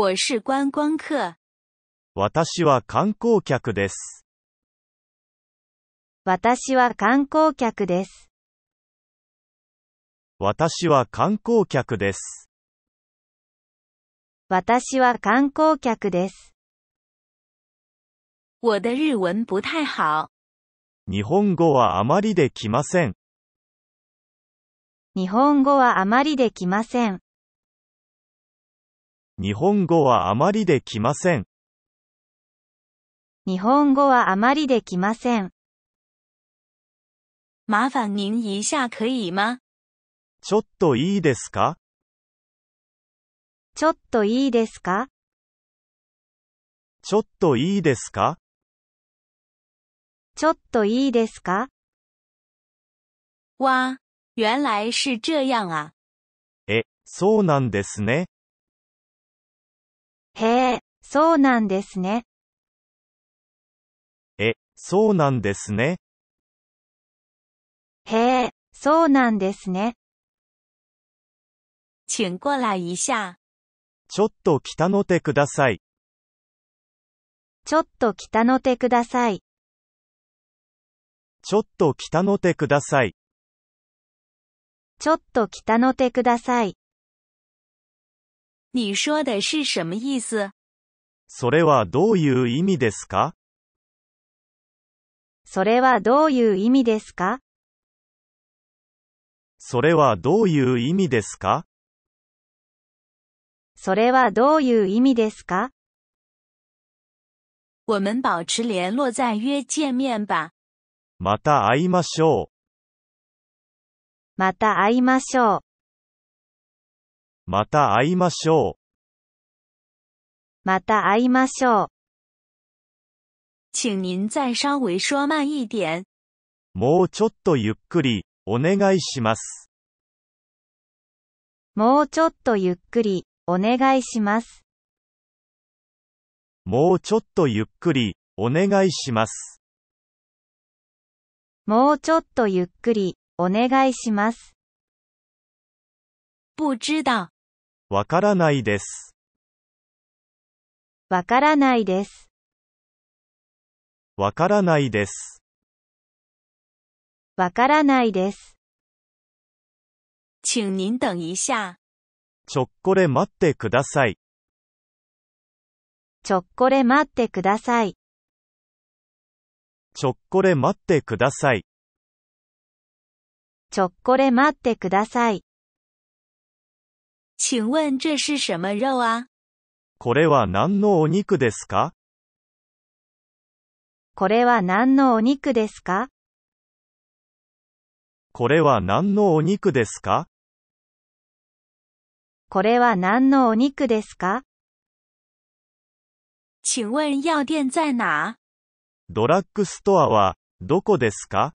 我是观光客。私は観光客です。私は観光客です。私は観光客です。私は観光客です。我的日文不太好。日本語はあまりできません。日本語はあまりできません。日本語はあまりできません。日本語はあまりできません。麻烦您一下可以吗ちょっといいですかちょっといいですかちょっといいですかちょっといいですかわ、原来是这样啊。え、そうなんですね。へえ、そうなんですね。え、そうなんですね。へえ、そうなんですね。请过来一下。ちょっと北たのてください。ちょっと北たのてください。ちょっと北たのてください。ちょっと北たのてください。你说的是什么意思それはどういう意味ですかそれはどういう意味ですかそれはどういう意味ですかそれはどういう意味ですか我们保持联络再约见面吧。また会いましょう。また会いましょう。また会いましょう。また会いましょう。请您再稍微说慢一点。もうちょっとゆっくり、お願いします。もうちょっとゆっくり、お願いします。もうちょっとゆっくり、お願いします。もうちょっとゆっくり、お願いします。不知道、わからないです。わからないです。わからないです。わからないです。请您等一下。ちょっこれ待ってください。ちょっこれ待ってください。ちょっこれ待ってください。ちょっこれ待ってください。请问这是什么肉啊？これは何のお肉ですかこれは何のお肉ですかこれは何のお肉ですかこれは何のお肉ですか请问药店在哪ドラッグストアはどこですか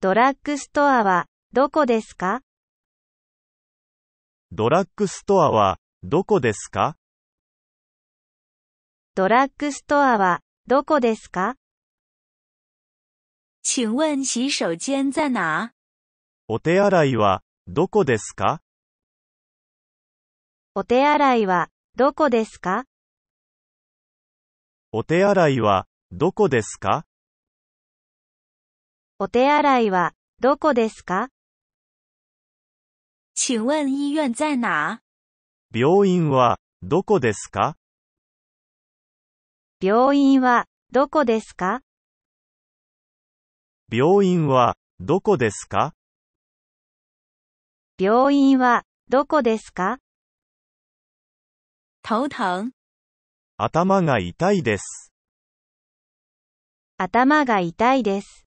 ドラッグストアはどこですかドラッグストアは、どこですかドラッグストアは、どこですか请问洗手间在哪お手洗いは、どこですかお手洗いは、どこですかお手洗いは、どこですかお手洗いは、どこですか请问医院在哪病院はどこですか病院はどこですか病院はどこですか病院はどこですか疼。頭が痛いです。頭が痛いです。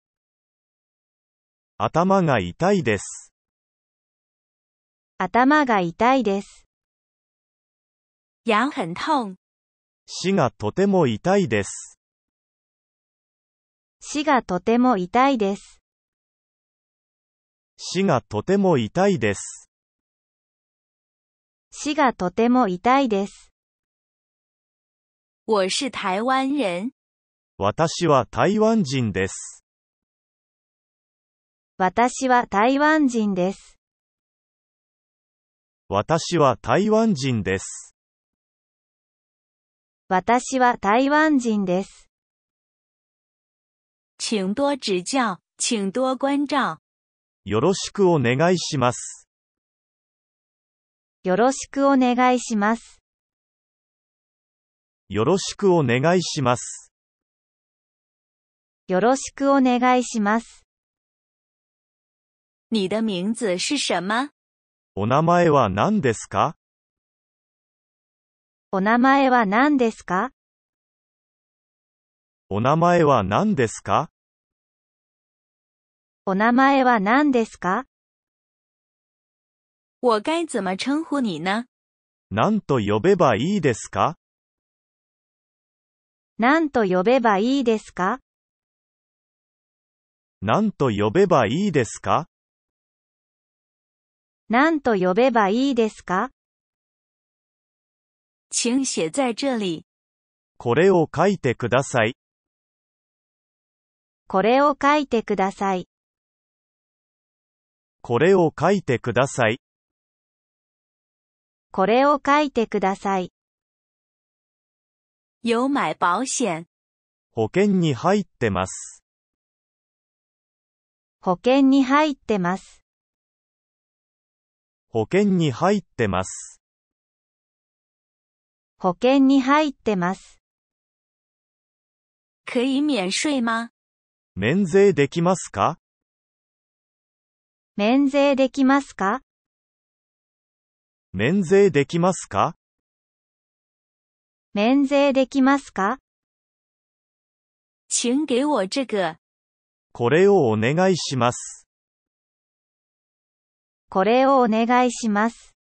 頭が痛いです。頭が痛いです。很痛。死がとても痛いです。死がとても痛いです。死がとても痛いです。死がとても痛いです。我是台湾人。私は台湾人です。私は台湾人です。私は台湾人です。私は台湾人です。请多指教、请多关照。よろしくお願いします。よろしくお願いします。よろしくお願いします。よろしくお願いします。你的名字是什么？お名前は何ですかお名前は何ですかお名前は何ですかお名前は何ですか我该怎么称呼你呢何と呼べばいいですか何と呼べばいいですか何と呼べばいいですか何と呼べばいいですか请写在这里。これを書いてください。これを書いてください。これを書いてください。これを書いてください。有买保险。保険に入ってます。保険に入ってます。保険に入ってます。保険に入ってます。可以免税吗免税できますか免税できますか免税できますか免税できますか请给我这个。これをお願いします。これをお願いします。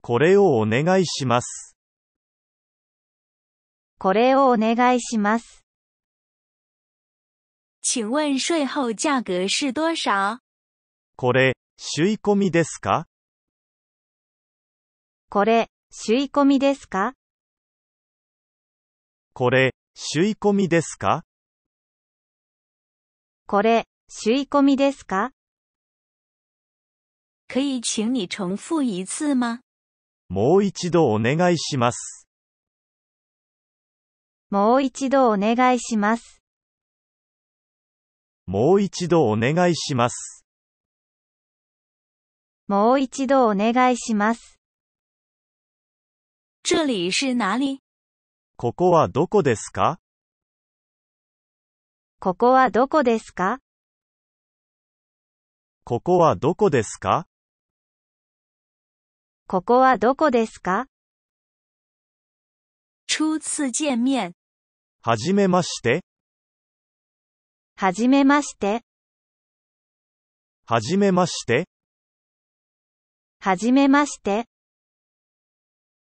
これをお願いします。これをお願いします。请问税后价格是多少これ、吸い込みですかこれ、吸い込みですかこれ、吸い込みですかこれ、吸い込みですか可以请你重复一次吗もう一度お願いします。もう一度お願いします。もう一度お願いします。もう一度お願いします。这里是哪里ここはどこですかここはどこですかここはどこですかここはどこですか初次见面。はじめまして。はじめまして。はじめまして。はじめまして。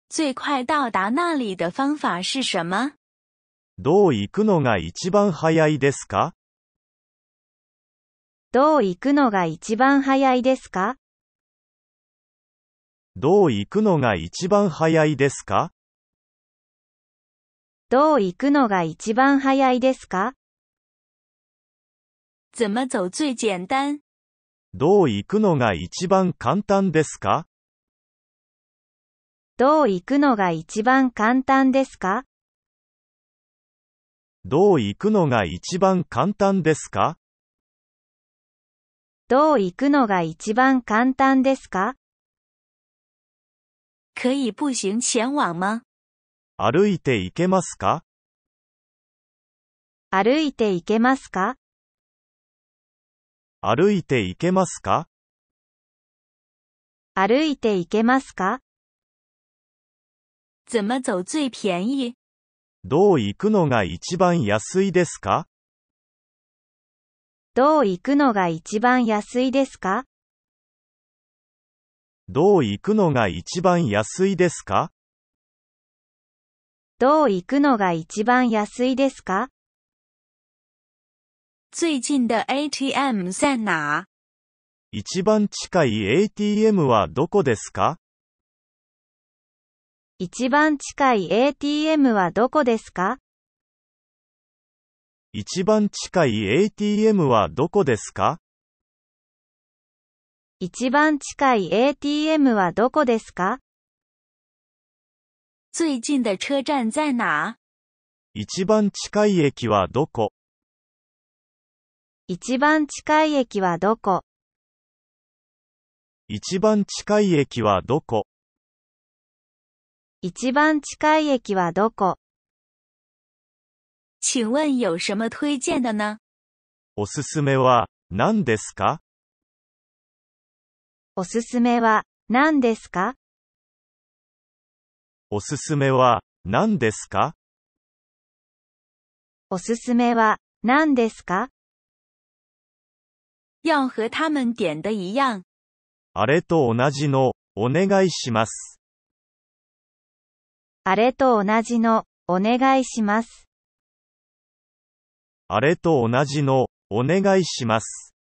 最快到达那里的方法是什么どう行くのが一番早いですかどう行くのが一番早いですかどう行くのが一番早いですかどう行くのが一番早いですか怎么走最简单どう行くのが一番簡単ですかどう行くのが一番簡単ですかどう行くのが一番簡単ですかどう行くのが一番簡単ですか可以步行前往吗歩いて行けますか歩いて行けますか歩いて行けますか歩いて行けますか怎么走最便宜どう行くのが一番安いですかどう行くのが一番安いですかどう行くのが一番安いですかどう行くのが一番安いですか最近的 ATM 在哪一番近い ATM はどこですか一番近い ATM はどこですか一番近い ATM はどこですか一番近い ATM はどこですか最近的车站在哪一番近い駅はどこ一番近い駅はどこ一番近い駅はどこ一番近い駅はどこ请问有什么推荐的呢おすすめは何ですかおすすめは何ですかおすすめは何ですかおすすめは何ですか要和他们点的一样。あれと同じの、お願いします。あれと同じの、お願いします。あれと同じの、お願いします。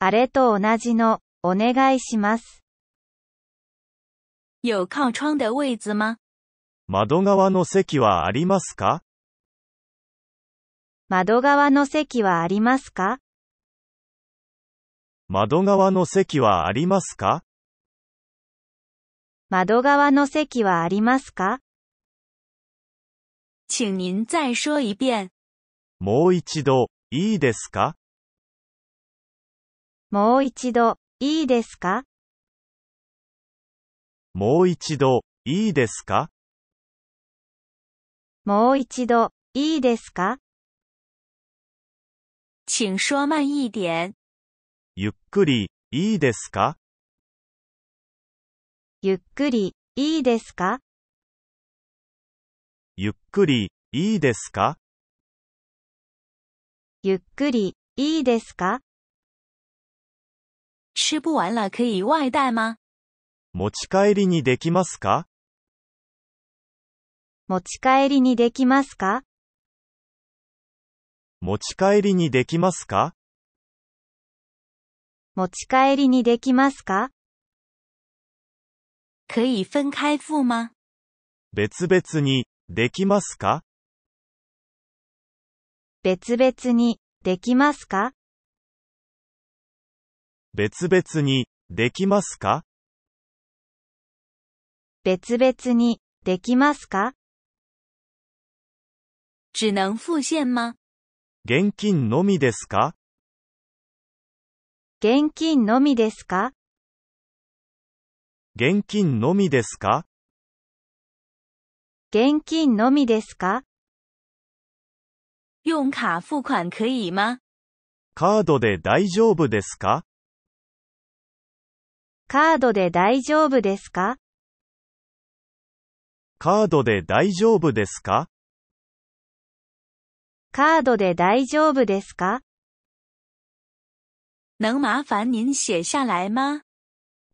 あれと同じの、お願いします。有靠窗的位置吗窓側の席はありますか窓側の席はありますか窓側の席はありますか窓側の席はありますか请您再说一遍。もう一度、いいですかもう一度、いいですかもう一度、いいですかもう一度、いいですか请说慢一点。ゆっくり、いいですかゆっくり、いいですかゆっくり、いいですかゆっくり、いいですか吃不完了可以外带吗持ち帰りにできますか持ち帰りにできますか持ち帰りにできますか持ち帰りにできますか可以分開付吗別々に、できますか別々に、できますか別々に、できますか別々に、できますか只能付現吗現金のみですか現金のみですか現金のみですか現金のみですか用卡付款可以吗カードで大丈夫ですかカードで大丈夫ですかカードで大丈夫ですかカードで大丈夫ですか能麻烦您写下来吗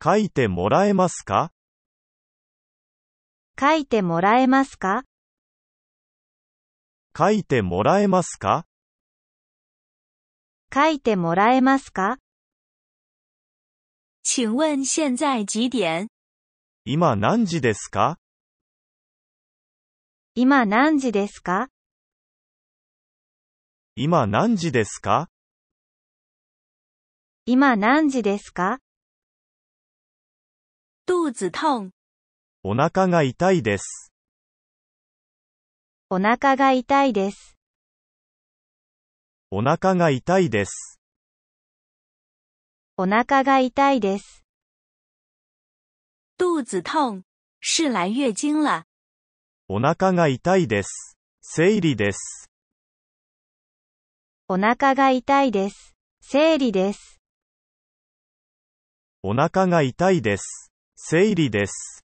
書いてもらえますか書いてもらえますか書いてもらえますか書いてもらえますか请问现在几点今何時ですか今何時ですか今何時ですか今何時ですか肚子痛。お腹が痛いです。お腹が痛いです。お腹が痛いです。お腹が痛いです。肚子痛是来月经了。お腹が痛いです。生理です。お腹が痛いです。生理です。お腹が痛いです。生理です。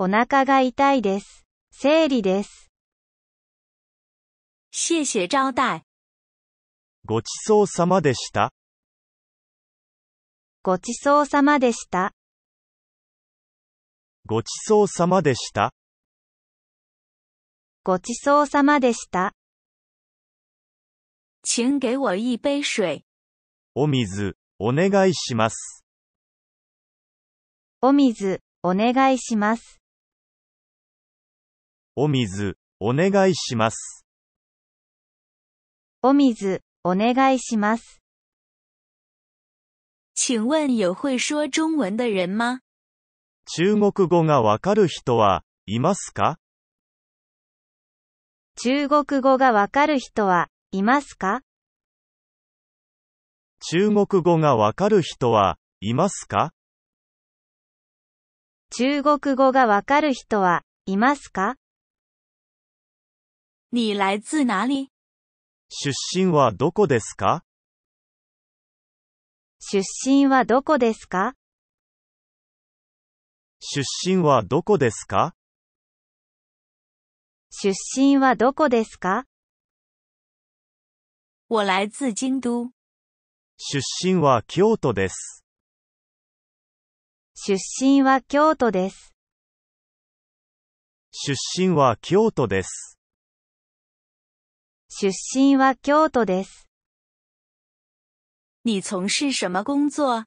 お腹が痛いです。生理です。谢谢招待。ごちそうさまでした。ごちそうさまでした。ごちそうさまでした。ごちそうさまでした。请给我一杯水。お水、お願いします。お水、お願いします。お水、お願いします。お水、お願いします。请问有会说中文的人吗中国語がわかる人はいますか中国語がわかる人はいますか中国語がわかる人はいますか中国語がわかる人はいますか你来自哪里出身はどこですか出身はどこですか出身はどこですか出身はどこですか我来自京都。出身は京都です。出身は京都です。出身は京都です。出身は京都です。你从事什么工作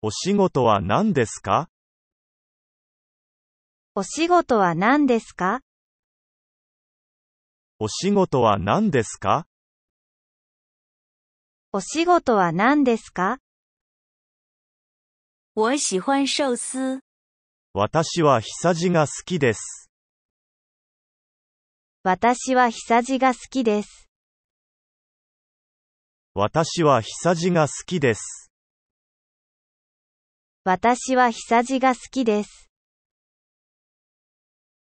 お仕事は何ですかお仕事は何ですかお仕事は何ですかお仕事は何ですか我喜欢寿司。私はひさじが好きです。私はひさじが好きです。私はひさじが好きです。私はひさじが好きです。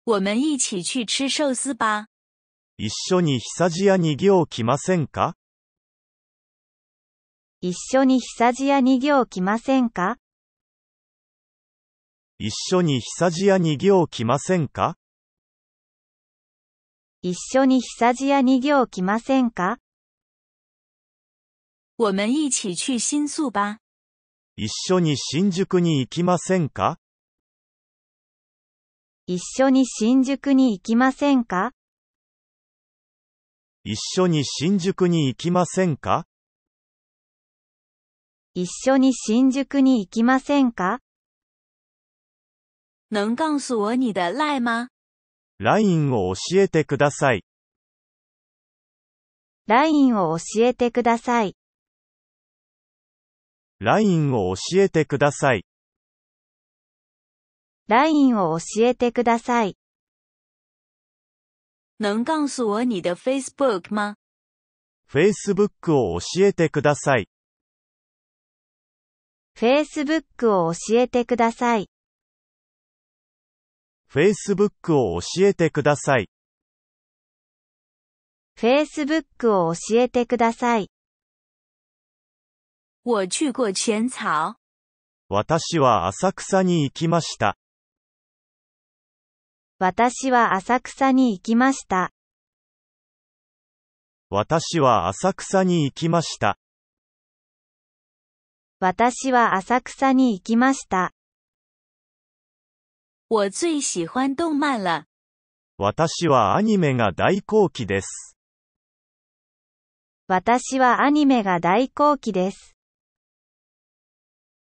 我们一起去吃寿司吧。一緒にひさじやにぎうきませんか一緒にひさじやにぎうきませんか一緒にひさじやにぎうきませんか一緒にひさじやにぎうきませんか我们一起去新宿吧。一緒に新宿に行きませんか一緒に新宿に行きませんか一緒に新宿に行きませんか一緒に新宿に行きませんか能告诉我你的 LINE 吗 ?LINE を教えてください。LINE を教えてください。LINE を教えてください。LINE を教えてください。能告诉我你的 Facebook 吗 ?Facebook を教えてください。Facebook を教えてください。Facebook を教えてください。Facebook を教えてください。我去过浅草。私は浅草に行きました。私は浅草に行きました。私は浅草に行きました。私は浅草に行きました。我最喜欢动漫了。私はアニメが大好きです。私はアニメが大好きです。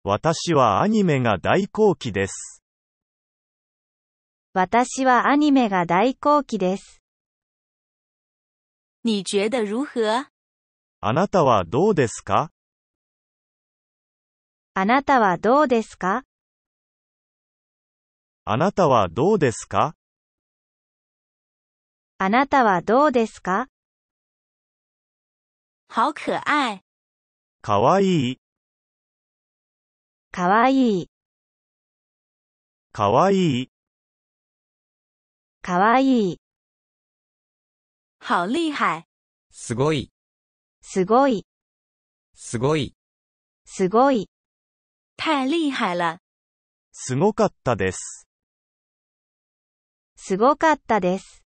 私はアニメが大好きです。私はアニメが大好きです。你觉得如何あなたはどうですかあなたはどうですかあなたはどうですかあなたはどうですか好可愛。かわいい。かわいい、かわいい、かわいい、好厉害、すごい、すごい、すごい、すごい、太厉害了、すごかったです。すごかったです。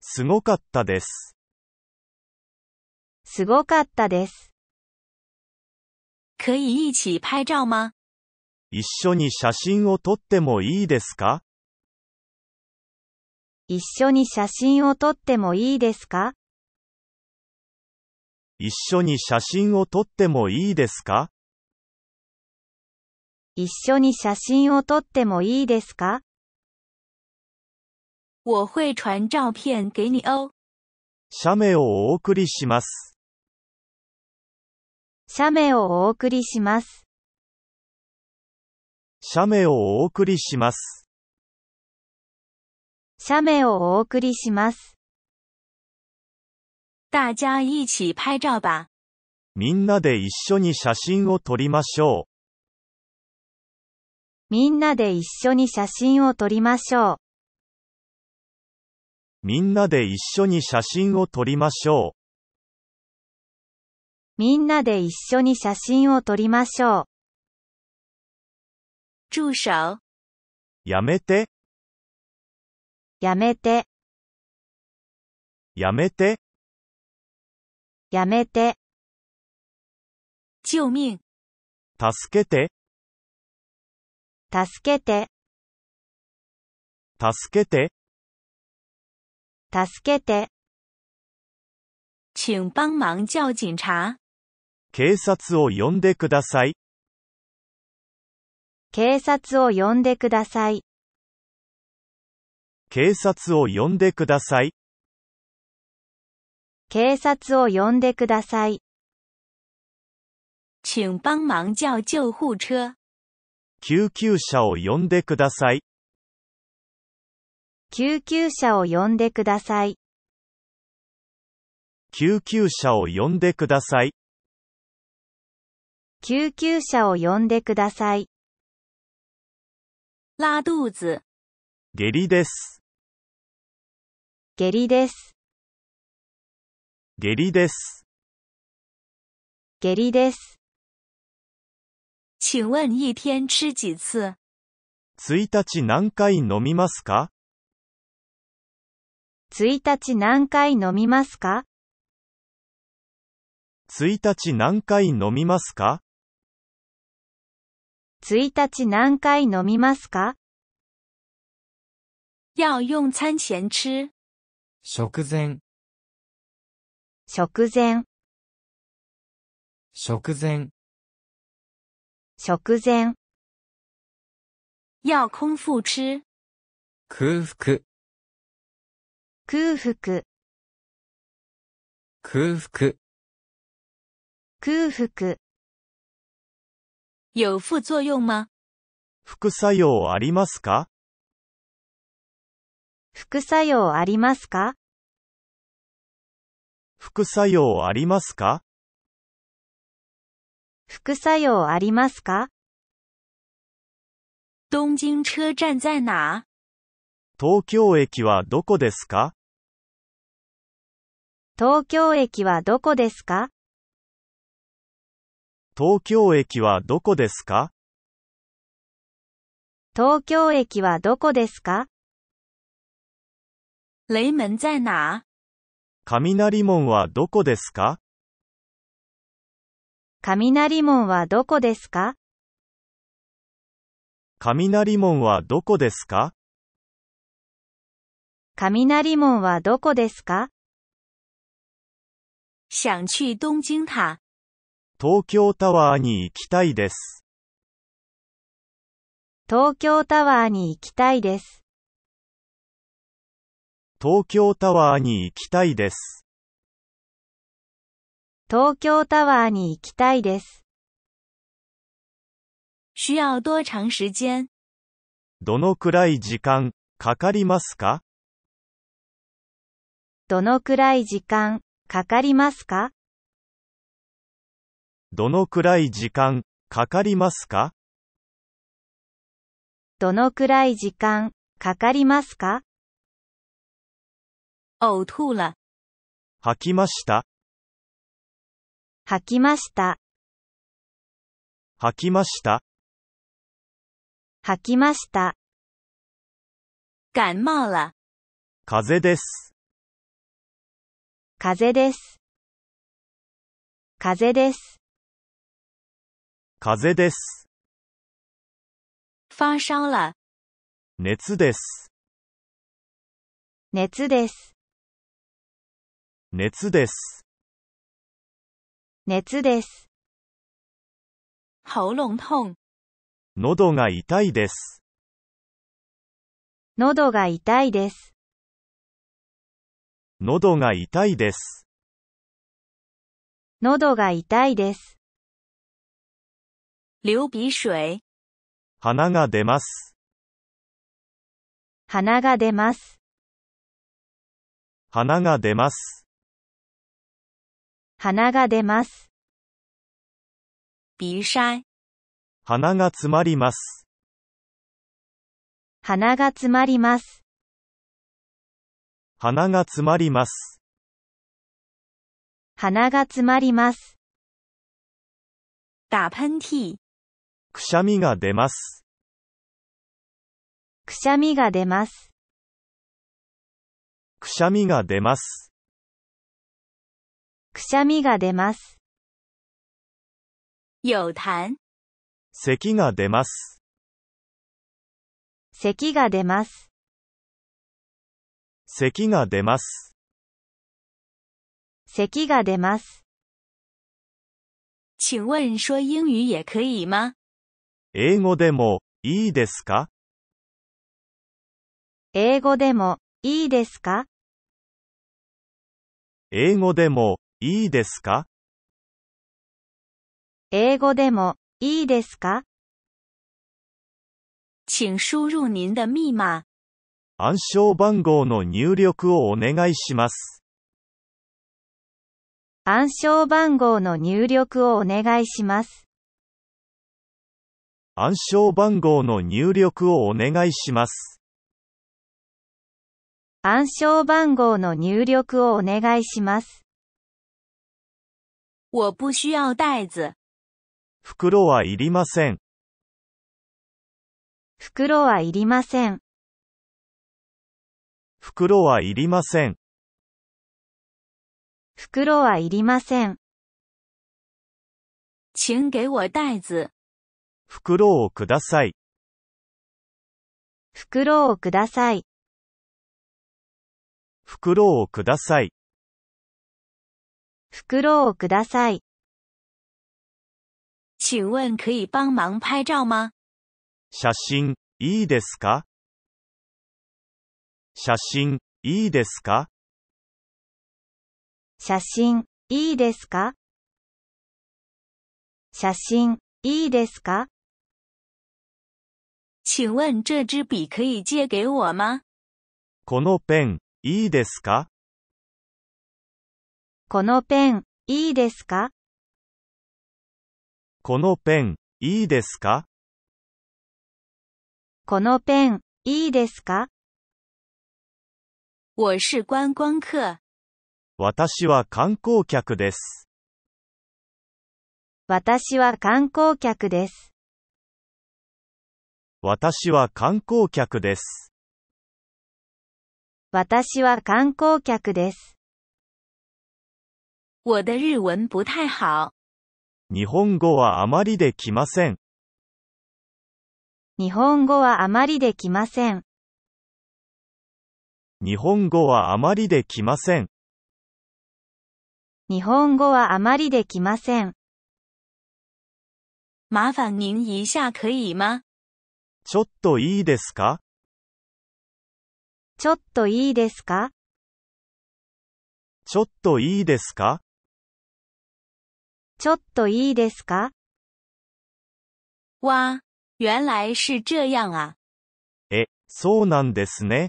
すごかったです。すごかったです。可以一起拍照吗一緒に写真を撮ってもいいですか一緒に写真を撮ってもいいですか一緒に写真を撮ってもいいですか一緒に写真を撮ってもいいですか我会传照片给你哦。写メをお送りします。写メをお送りします。写メをお送りします。写メをお送りします。大家一起拍照吧。みんなで一緒に写真を撮りましょう。みんなで一緒に写真を撮りましょう。みんなで一緒に写真を撮りましょう。みんなで一緒に写真を撮りましょう。助手。やめて。やめて。やめて。やめて。救命。助けて。助けて。助けて。助けて。请帮忙叫警察。警察を呼んでください。警察を呼んでください。警察を呼んでください。警察を呼んでください。请帮忙叫救护车。救急車を呼んでください。救急車を呼んでください。救急車を呼んでください。救急車を呼んでください。拉肚子。下痢です。下痢です。下痢です。下痢です。请问一天吃几次一日何回飲みますか一日何回飲みますか一日何回飲みますか1日何回飲みますか要用餐前吃。食前。食前。食前。食前。要空腹吃。空腹。空腹。空腹。空腹。有副作用吗副作用ありますか副作用ありますか副作用ありますか副作用ありますか東京車站在哪東京駅はどこですか東京駅はどこですか東京駅はどこですか東京駅はどこですか雷門在哪雷門はどこですか雷門はどこですか雷門はどこですか雷門はどこですか想去東京塔東京タワーに行きたいです。東京タワーに行きたいです。東京タワーに行きたいです。東京タワーに行きたいです。需要多長時間どのくらい時間かかりますかどのくらい時間かかりますかどのくらい時間かかりますかどのくらい時間かかりますかおう吐了。吐きました。吐きました。吐きました。吐きました。感冒了。風邪です。風邪です。風邪です。風邪です。发烧了。熱です。熱です。熱です。熱です。喉咙痛。喉が痛いです。喉が痛いです。喉が痛いです。喉が痛いです。流鼻水。鼻が出ます。鼻が出ます。鼻が出ます。鼻が出ます。鼻塞。鼻が詰まります。鼻が詰まります。鼻が詰まります。鼻が詰まります。打喷嚏。くしゃみが出ます。くしゃみが出ます。くしゃみが出ます。くしゃみが出ます。有痰。咳が出ます。咳が出ます。咳が出ます。咳が出ます。请问说英语也可以吗？英語でもいいですか英語でもいいですか英語でもいいですか英語でもいいですか请输入您的密码。暗証番号の入力をお願いします。暗証番号の入力をお願いします。暗証番号の入力をお願いします。暗証番号の入力をお願いします。我不需要袋子。袋はいりません。袋はいりません。袋はいりません。袋はいりません。请给我袋子。袋をください。袋をください。袋をください。袋をください。请问可以帮忙拍照吗？写真、いいですか写真、いいですか写真、いいですか写真、いいですか请问这支笔可以借给我吗？このペン、いいですかこのペン、いいですかこのペン、いいですかこのペン、いいですか我是观光客。私は観光客です。私は観光客です。私は観光客です。私は観光客です。我的日文不太好。日本語はあまりできません。日本語はあまりできません。日本語はあまりできません。日本語はあまりできません。麻烦您一下可以吗ちょっといいですかちょっといいですかちょっといいですかちょっといいですかわ、原来是这样啊。え、そうなんですね。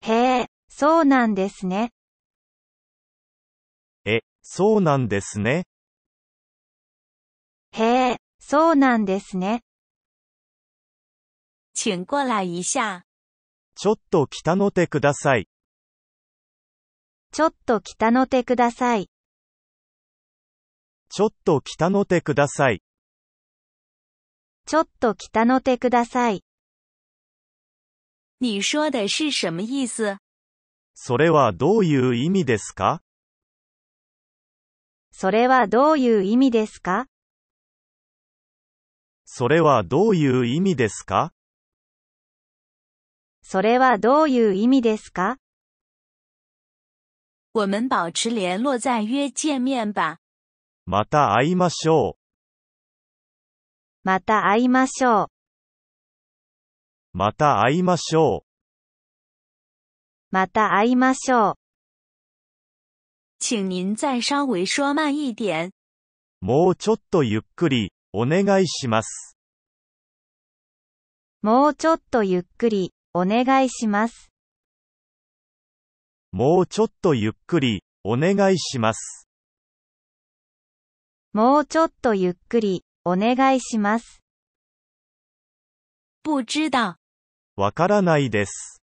へえ、そうなんですね。え、そうなんですね。へえ、そうなんですね。请过来一下。ちょっと来たのてください。ちょっと来たのてください。ちょっと来たのてください。ちょっと来たのてください。你说的是什么意思それはどういう意味ですかそれはどういう意味ですかそれはどういう意味ですかそれはどういう意味ですか我们保持联络再约见面吧。また会いましょう。また会いましょう。また会いましょう。また会いましょう。请您再稍微说慢一点。もうちょっとゆっくり、お願いします。もうちょっとゆっくり、お願いします。もうちょっとゆっくり、お願いします。もうちょっとゆっくり、お願いします。不知道。わからないです。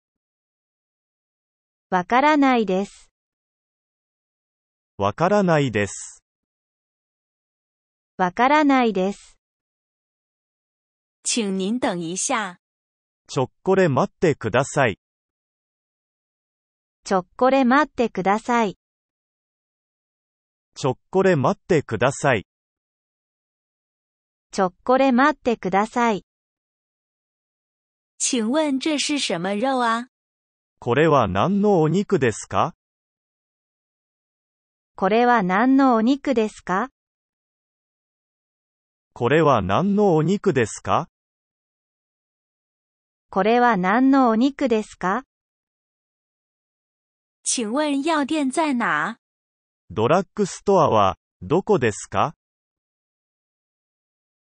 わからないです。わからないです。わからないです。请您等一下。ちょっこれ待ってください。ちょっこれ待ってください。ちょっこれ待ってください。ちょっこれ待ってください。请问这是什么肉啊？これは何のお肉ですかこれは何のお肉ですかこれは何のお肉ですかこれは何のお肉ですか请问药店在哪ドラッグストアは、どこですか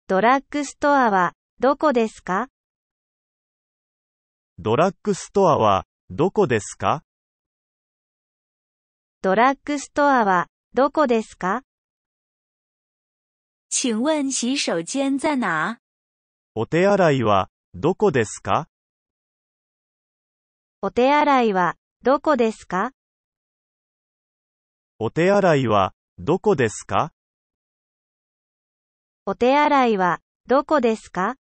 ドラッグストアは、どこですかドラッグストアは、どこですかドラッグストアは、どこですか请问洗手间在哪お手洗いは、どこですかお手洗いは、どこですかお手洗いは、どこですかお手洗いは、どこですか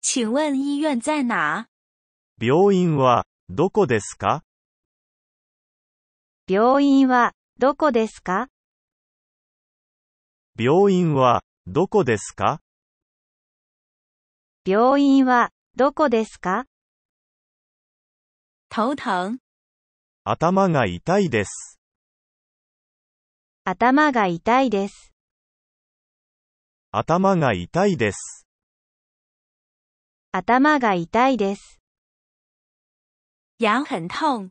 请问医院在哪病院は、どこですか病院は、どこですか病院は、どこですか病院は、どこですか頭疼。頭が痛いです。頭が痛いです。頭が痛いです。頭が痛いです。牙很痛。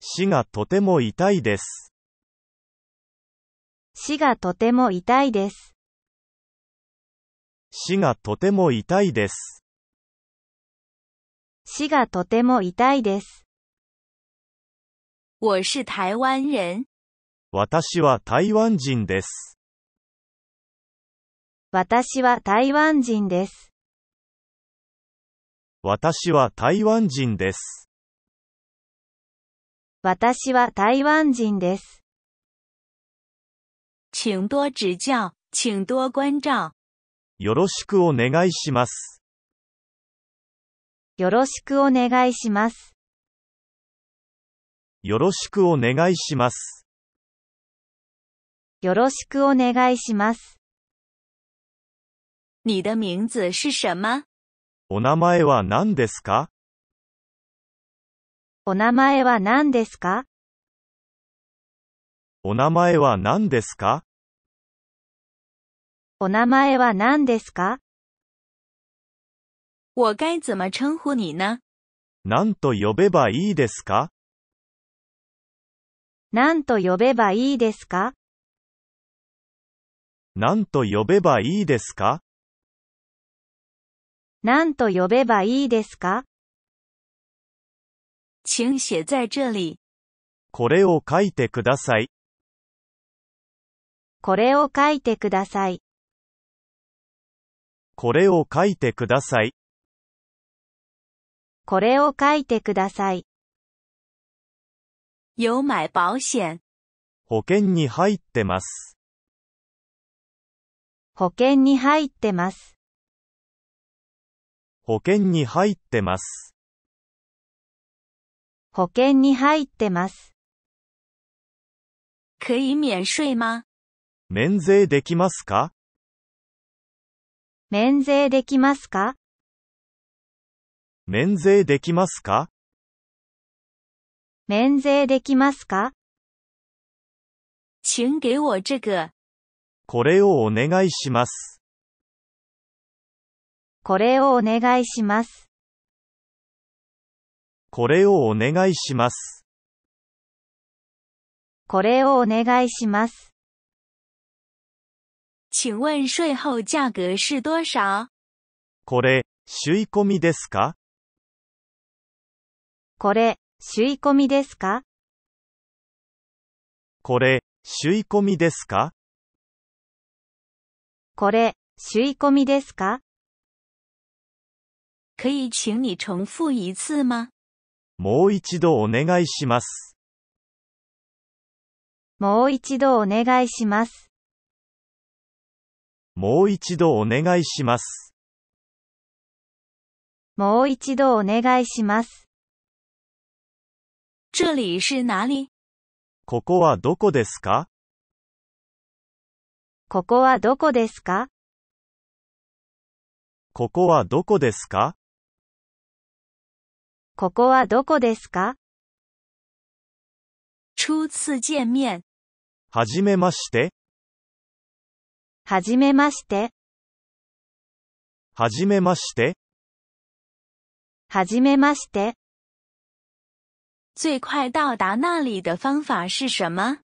死がとても痛いです。死がとても痛いです。死がとても痛いです。死がとても痛いです。我是台湾人。私は台湾人です。私は台湾人です。私は台湾人です。私は台湾人です。请多指教、请多关照。よろしくお願いします。よろしくお願いします。よろしくお願いします。よろしくお願いします。你的名字是什么お名前は何ですかお名前は何ですかお名前は何ですかお名前は何ですか我该怎么称呼你呢何と呼べばいいですか何と呼べばいいですか何と呼べばいいですか何と呼べばいいですか请写在这里。これを書いてください。これを書いてください。これを書いてください。これを書いてください。有買保険。保険に入ってます。保険に入ってます。保険に入ってます。保険に入ってます。可以免税吗免税できますか免税できますか免税できますか免税できますか请给我这个。これをお願いします。これをお願いします。これをお願いします。これをお願いします。请问税后价格是多少これ、吸い込みですかこれ、吸い込みですかこれ、吸い込みですかこれ、吸い込みですか可以请你重复一次吗もう一度お願いします。もう一度お願いします。もう一度お願いします。もう一度お願いします。这里是哪里ここはどこですかここはどこですかここはどこですかここはどこですか初次见面。はじめまして。はじめまして。はじめまして。はじめまして。最快到达那里的方法是什么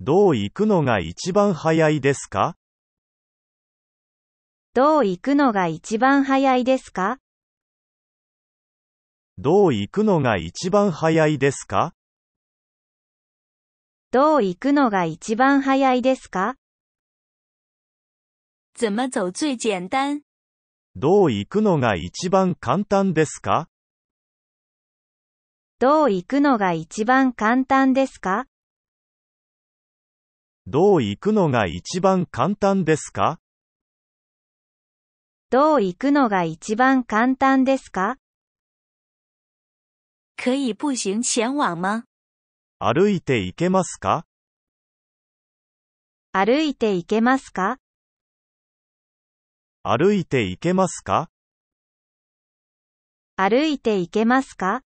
どう行くのが一番早いですかどう行くのが一番早いですかどう行くのが一番早いですかどう行くのが一番早いですか怎么走最简单どう行くのが一番簡単ですかどう行くのが一番簡単ですかどう行くのが一番簡単ですかどう行くのが一番簡単ですか可以步行前往吗歩いて行けますか歩いて行けますか歩いて行けますか歩いて行けますか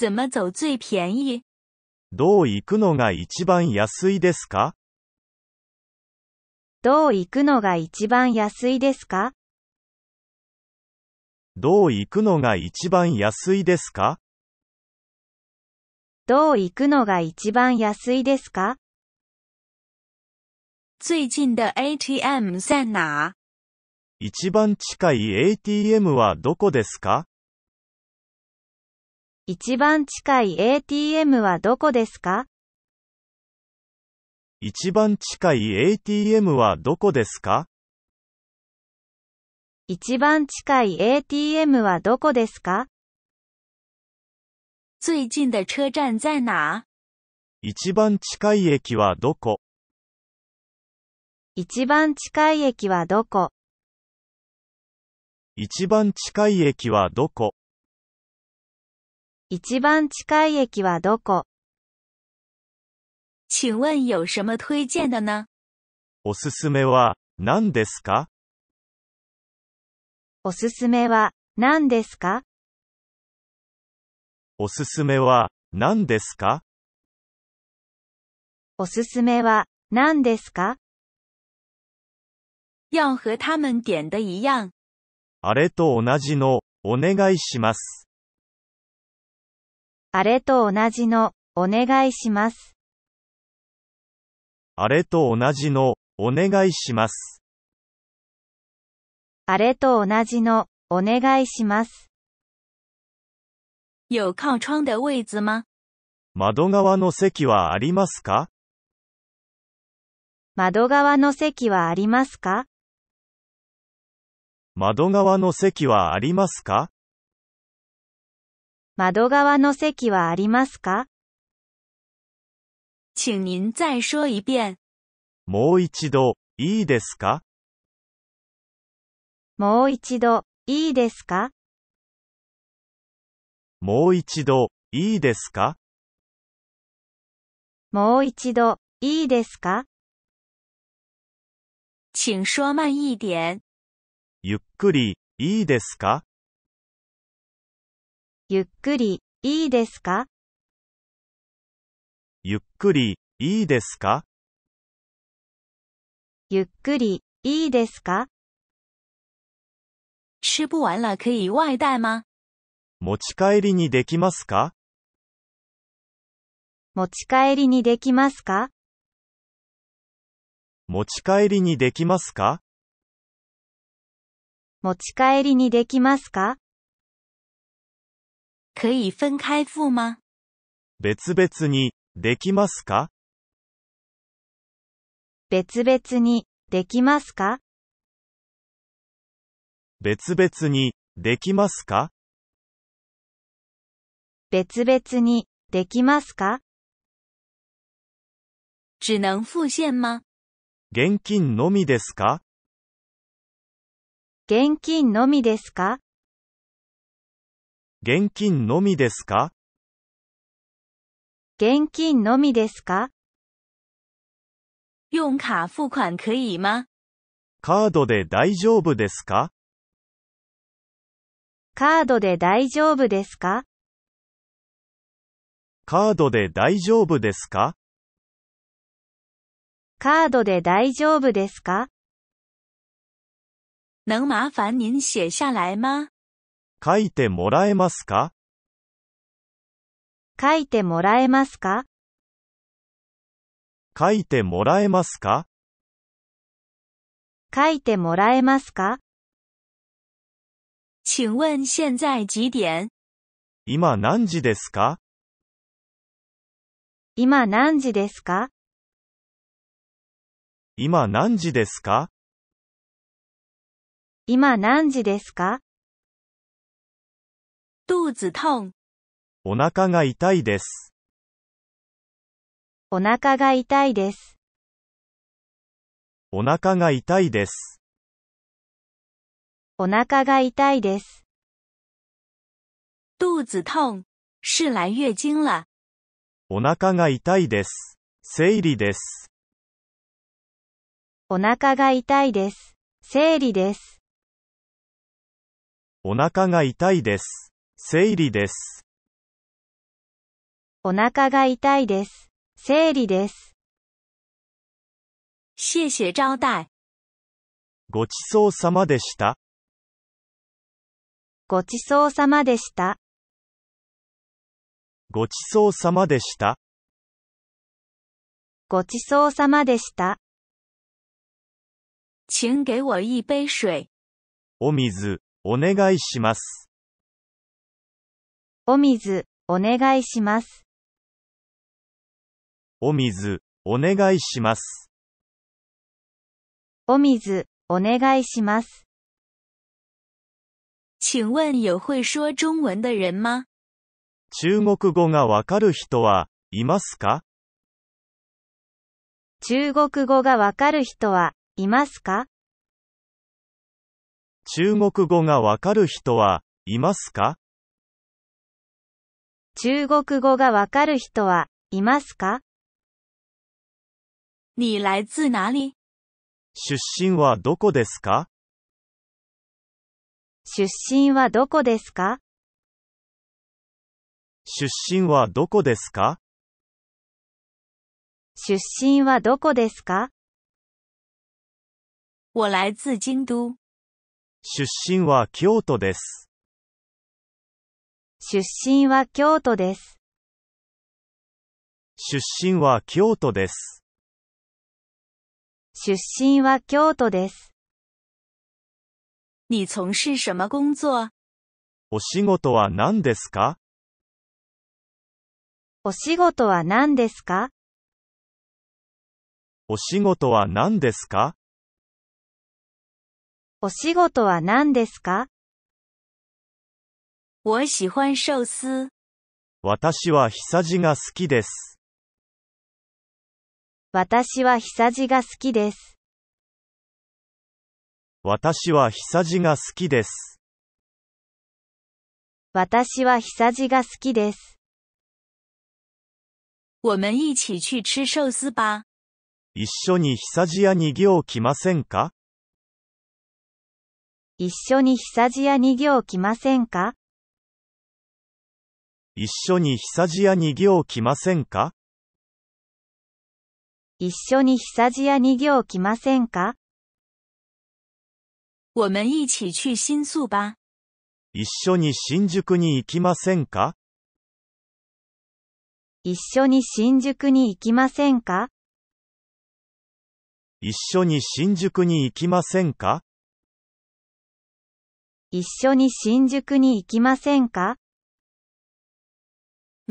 怎么走最便宜どう行くのが一番安いですかどう行くのが一番安いですかどう行くのが一番安いですかどう行くのが一番安いですか最近的 ATM 在哪一番近い ATM はどこですか一番近い ATM はどこですか一番近い ATM はどこですか一番近い ATM はどこですか最近的車站在哪一番近い駅はどこ一番近い駅はどこ一番近い駅はどこ一番近い駅はどこ请问有什么推荐的呢おすすめは何ですかおすすめは何ですかおすすめは何ですかおすすめは何ですか要和他们点的一样。あれと同じの、お願いします。あれと同じの、お願いします。あれと同じの、お願いします。あれと同じの、お願いします。有靠窗的位置吗窓側の席はありますか窓側の席はありますか窓側の席はありますか窓側の席はありますか请您再说一遍。もう一度、いいですかもう一度、いいですかもう一度、いいですかもう一度、いいですか请说慢一点。ゆっくり、いいですかゆっくり、いいですかゆっくり、いいですかゆっくり、いいですか吃不完了可以外带吗持ち帰りにできますか持ち帰りにできますか持ち帰りにできますか持ち帰りにできますか可以分開付吗別々に、できますか別々に、できますか別々に、できますか別々に、できますか只能付現吗現金のみですか現金のみですか現金のみですか現金のみですか用卡付款可以吗カードで大丈夫ですかカードで大丈夫ですかカードで大丈夫ですかカードで大丈夫ですか能麻烦您写下来吗書いてもらえますか書いてもらえますか書いてもらえますか書いてもらえますか请问现在几点今何時ですか今何時ですか今何時ですか今何時ですか肚子痛。お腹が痛いです。お腹が痛いです。お腹が痛いです。お腹が痛いです。肚子痛是来月经了。お腹が痛いです。生理です。お腹が痛いです。生理です。お腹が痛いです。生理です。お腹が痛いです。生理です。谢谢招待。ごちそうさまでした。ごちそうさまでした。ごちそうさまでした。ごちそうさまでした。请给我一杯水。お水、お願いします。お水、お願いします。お水、お願いします。お水、お願いします。请问有会说中文的人吗中国語がわかる人はいますか中国語がわかる人はいますか中国語がわかる人はいますか中国語がわかる人はいますか你来自哪里出身はどこですか出身はどこですか出身はどこですか出身はどこですか我来自京都。出身は京都です。出身は京都です。出身は京都です。出身は京都です。你从事什么工作お仕事は何ですかお仕事は何ですかお仕事は何ですかお仕事は何ですか我喜欢寿司。私は羊が好きです。私はひさじが好きです。私はひさじが好きです。私はひさじが好きです。我们一起去吃寿司吧。一緒に羊やにぎょう来ませんか一緒に羊やにぎょう来ませんか一緒に久地屋に行きませんか一緒に久地屋に行きませんか我们一起去新宿吧。一緒に新宿に行きませんか一緒に新宿に行きませんか一緒に新宿に行きませんか一緒に新宿に行きませんか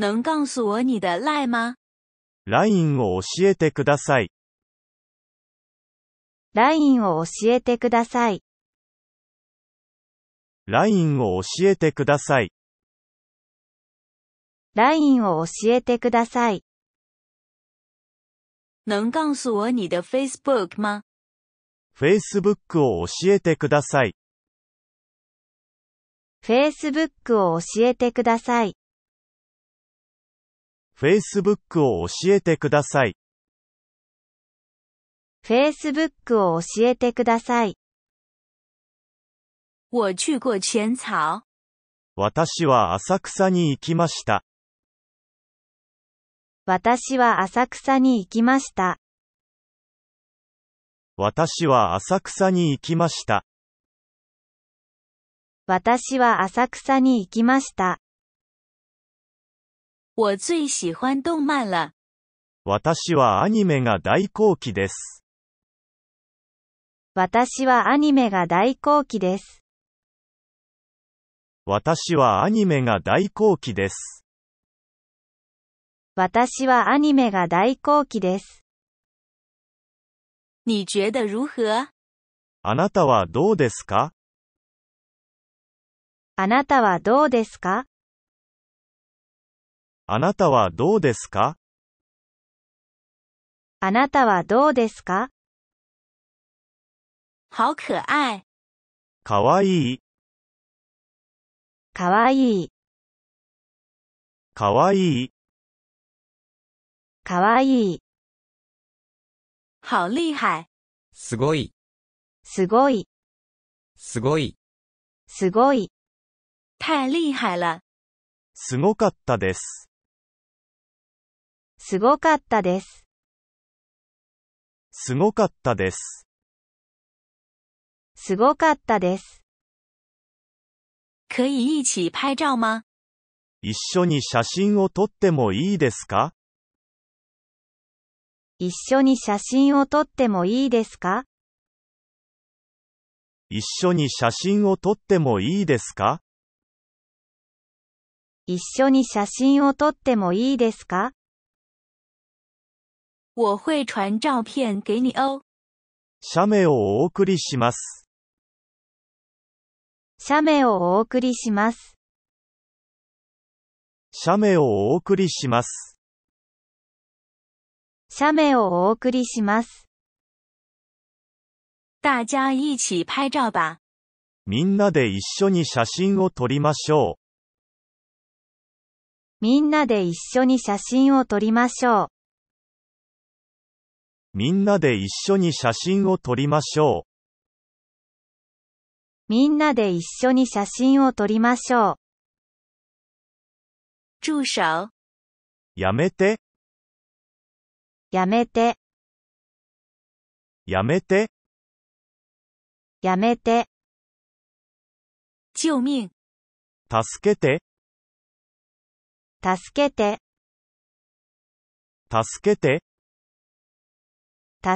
能告诉我你的 LINE 吗 ?LINE を教えてください。LINE を教えてください。LINE を教えてください。LINE を教えてください。能告诉我你的 Facebook 吗 ?Facebook を教えてください。Facebook を教えてください。Facebook を教えてください。Facebook を教えてください。我去过浅草。私は浅草に行きました。私は浅草に行きました。私は浅草に行きました。私は浅草に行きました。我最喜欢动漫了。私はアニメが大好きです。私はアニメが大好きです。私はアニメが大好きです。私はアニメが大好きです。你觉得如何あなたはどうですかあなたはどうですかあなたはどうですかあなたはどうですか好可愛。かわいい、かわいい、かわいい、かわいい、好厉害。すごい、すごい、すごい、すごい、太厉害了。すごかったです。すごかったです。すごかったです。すごかったです。可以一起拍照吗一緒に写真を撮ってもいいですか一緒に写真を撮ってもいいですか一緒に写真を撮ってもいいですか一緒に写真を撮ってもいいですか我会传照片给你哦。写メをお送りします。写メをお送りします。写メをお送りします。写メをお送りします。大家一起拍照吧。みんなで一緒に写真を撮りましょう。みんなで一緒に写真を撮りましょう。みんなで一緒に写真を撮りましょう。みんなで一緒に写真を撮りましょう。住手。やめて。やめて。やめて。やめて。救命。助けて。助けて。助けて。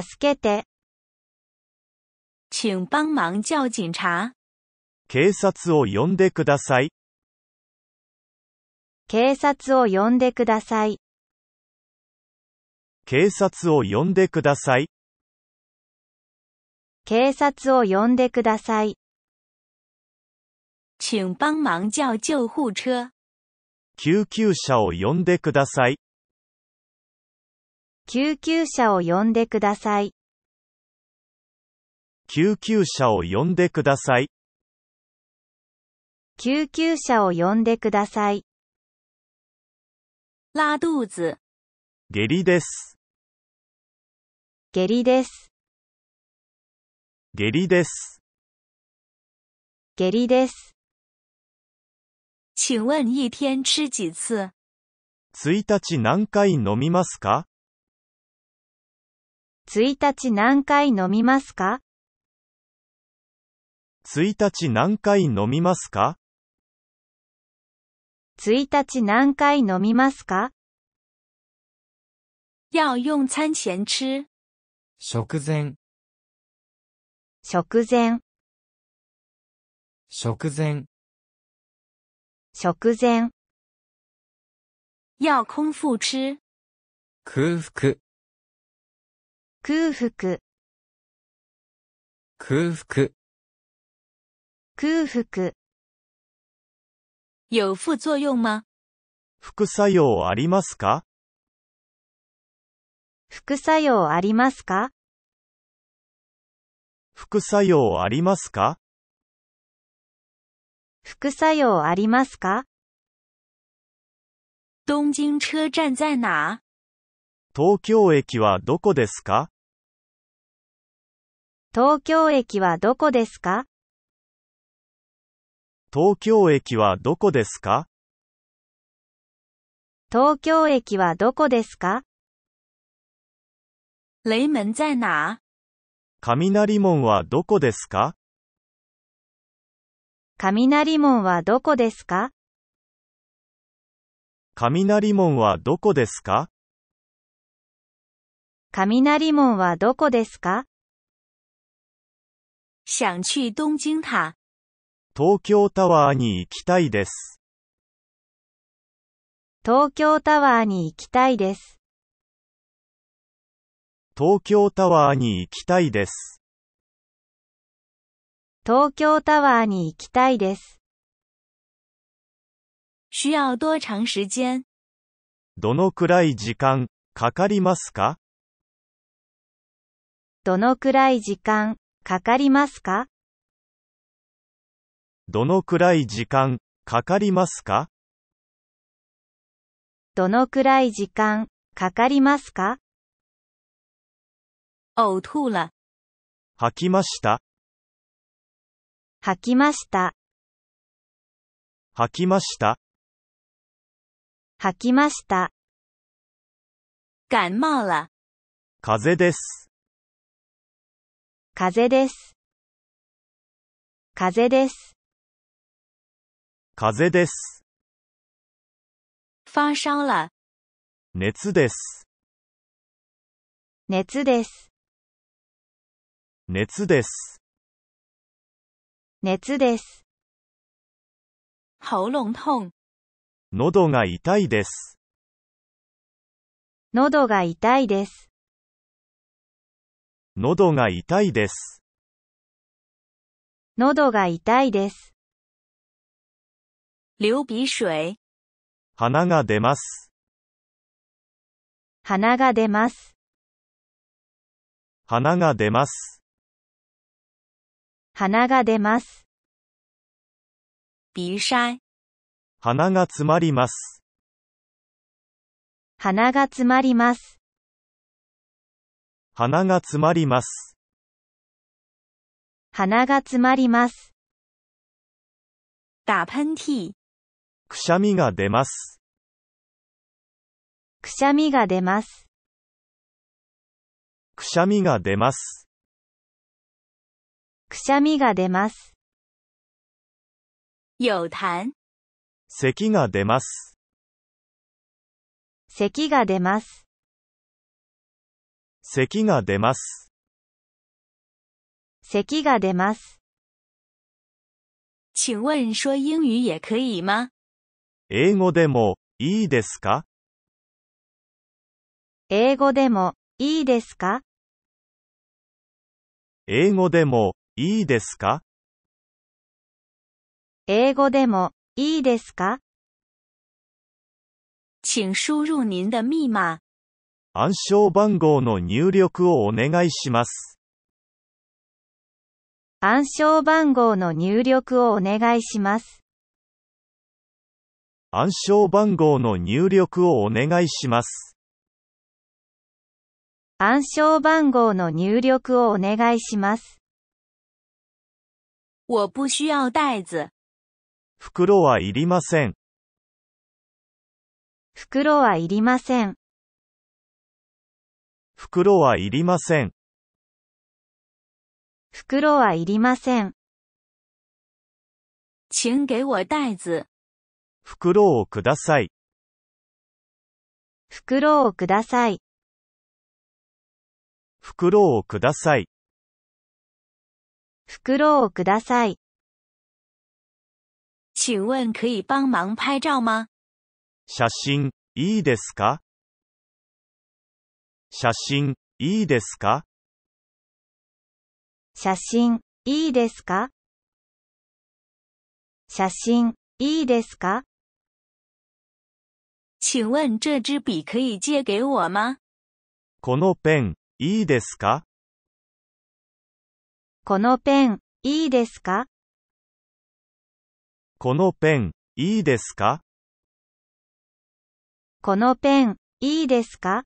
助けて。请帮忙叫警察。警察を呼んでください。警察を呼んでください。警察を呼んでください。警察を呼んでください。请帮忙叫救护车。救急車を呼んでください。救急車を呼んでください。救急車を呼んでください。救急車を呼んでください。拉肚子。下痢です。下痢です。下痢です。下痢です。请问一天吃几次？1日何回飲みますか1日何回飲みますか ?1 日何回飲みますか ?1 日何回飲みますか要用餐前吃。食前。食前。食前。食前。要空腹吃。空腹。空腹空腹空腹有副作用吗副作用ありますか副作用ありますか副作用ありますか副作用ありますか東京車站在哪東京駅はどこですか東京駅はどこですか東京駅はどこですか東京駅はどこですか雷門在哪雷門はどこですか雷門はどこですか雷門はどこですか雷門はどこですか想去东京塔。東京タワーに行きたいです。東京タワーに行きたいです。東京タワーに行きたいです。東京タワーに行きたいです。需要多長時間どのくらい時間かかりますかどのくらい時間かかりますかどのくらい時間かかりますかどのくらい時間かかりますかお呕うら。吐きました。吐きました。吐きました。吐きました。感冒了。風邪です。風です。風です。風です。发烧了。熱です。熱です。熱です。熱です。喉咙痛。喉が痛いです。喉が痛いです。喉が痛いです。喉が痛いです。流鼻水。鼻が出ます。鼻が出ます。鼻が出ます。鼻が出ます。鼻塞。鼻が詰まります。鼻が詰まります。鼻が詰まります。鼻が詰まります。打噴嚏。くしゃみが出ます。くしゃみが出ます。くしゃみが出ます。くしゃみが出ます。有痰。咳が出ます。咳が出ます。咳が出ます。咳が出ます。请问说英语也可以吗英語でもいいですか英語でもいいですか英語でもいいですか英語でもいいですか请输入您的密码。暗証番号の入力をお願いします。暗証番号の入力をお願いします。暗証番号の入力をお願いします。暗証番号の入力をお願いします。我不需要袋子。袋はいりません。袋はいりません。袋はいりません。袋はいりません。请给我袋子。袋をください。袋をください。袋をください。袋をください。请问可以帮忙拍照吗？写真、いいですか写真、いいですか写真、いいですか写真、いいですか请问这支笔可以借给我吗このペン、いいですかこのペン、いいですかこのペン、いいですかこのペン、いいですか